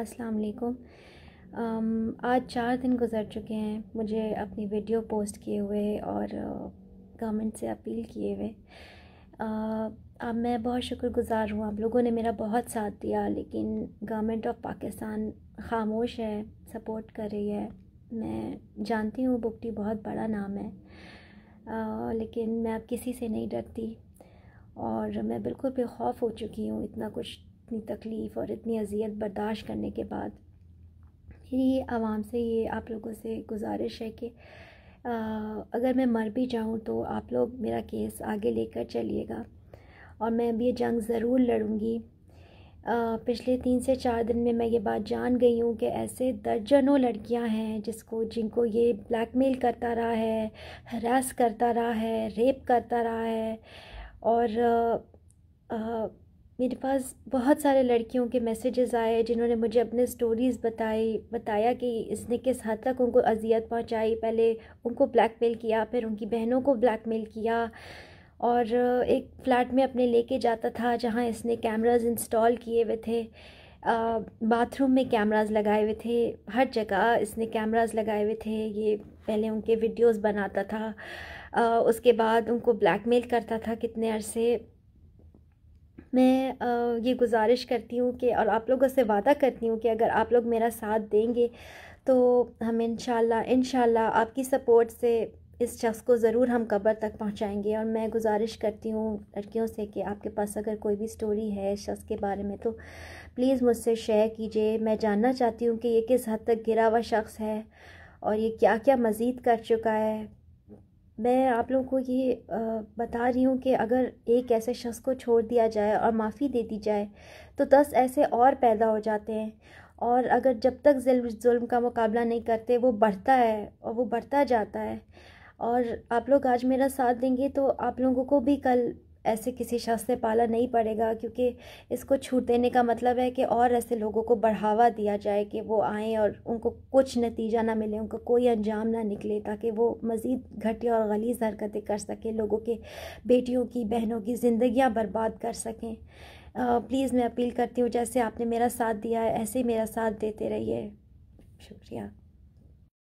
अस्सलाम वालेकुम आज चार दिन गुजर चुके हैं मुझे अपनी वीडियो पोस्ट किए हुए और गवर्नमेंट से अपील किए हुए अब मैं बहुत शुक्रगुज़ार हूँ आप लोगों ने मेरा बहुत साथ दिया लेकिन गवर्नमेंट ऑफ पाकिस्तान खामोश है सपोर्ट कर रही है मैं जानती हूँ बुकटी बहुत बड़ा नाम है आ, लेकिन मैं अब किसी से नहीं डरती और मैं बिल्कुल बेखौफ हो चुकी हूँ इतना कुछ इतनी तकलीफ़ और इतनी अजियत बर्दाश्त करने के बाद मेरी आवाम से ये आप लोगों से गुजारिश है कि आ, अगर मैं मर भी जाऊँ तो आप लोग मेरा केस आगे लेकर चलिएगा और मैं अभी ये जंग ज़रूर लड़ूँगी पिछले तीन से चार दिन में मैं ये बात जान गई हूँ कि ऐसे दर्जनों लड़कियाँ हैं जिसको जिनको ये ब्लैकमेल करता रहा है हरास करता रहा है रेप करता रहा है और आ, आ, मेरे पास बहुत सारे लड़कियों के मैसेजेस आए जिन्होंने मुझे अपने स्टोरीज़ बताई बताया कि इसने किस हद तक उनको अजियत पहुंचाई पहले उनको ब्लैकमेल किया फिर उनकी बहनों को ब्लैकमेल किया और एक फ़्लैट में अपने लेके जाता था जहां इसने कैमरास इंस्टॉल किए हुए थे बाथरूम में कैमरास लगाए हुए थे हर जगह इसने कैमराज लगाए हुए थे ये पहले उनके वीडियोज़ बनाता था आ, उसके बाद उनको ब्लैकमेल करता था कितने अरसे मैं ये गुजारिश करती हूँ कि और आप लोगों से वादा करती हूँ कि अगर आप लोग मेरा साथ देंगे तो हम इन इन आपकी सपोर्ट से इस शख्स को ज़रूर हम कब्र तक पहुँचाएँगे और मैं गुजारिश करती हूँ लड़कियों से कि आपके पास अगर कोई भी स्टोरी है इस शख्स के बारे में तो प्लीज़ मुझसे शेयर कीजिए मैं जानना चाहती हूँ कि ये किस हद तक गिरा हुआ शख्स है और ये क्या क्या मज़ीद कर चुका है मैं आप लोगों को ये बता रही हूँ कि अगर एक ऐसे शख्स को छोड़ दिया जाए और माफ़ी दे दी जाए तो दस ऐसे और पैदा हो जाते हैं और अगर जब तक जुल्म का मुकाबला नहीं करते वो बढ़ता है और वो बढ़ता जाता है और आप लोग आज मेरा साथ देंगे तो आप लोगों को भी कल ऐसे किसी शख्स से पाला नहीं पड़ेगा क्योंकि इसको छूट देने का मतलब है कि और ऐसे लोगों को बढ़ावा दिया जाए कि वो आएँ और उनको कुछ नतीजा ना मिले उनको कोई अंजाम ना निकले ताकि वो मज़ीद घटिया और गलीज हरकतें कर सकें लोगों के बेटियों की बहनों की ज़िंदियाँ बर्बाद कर सकें प्लीज़ मैं अपील करती हूँ जैसे आपने मेरा साथ दिया है ऐसे ही मेरा साथ देते रहिए शुक्रिया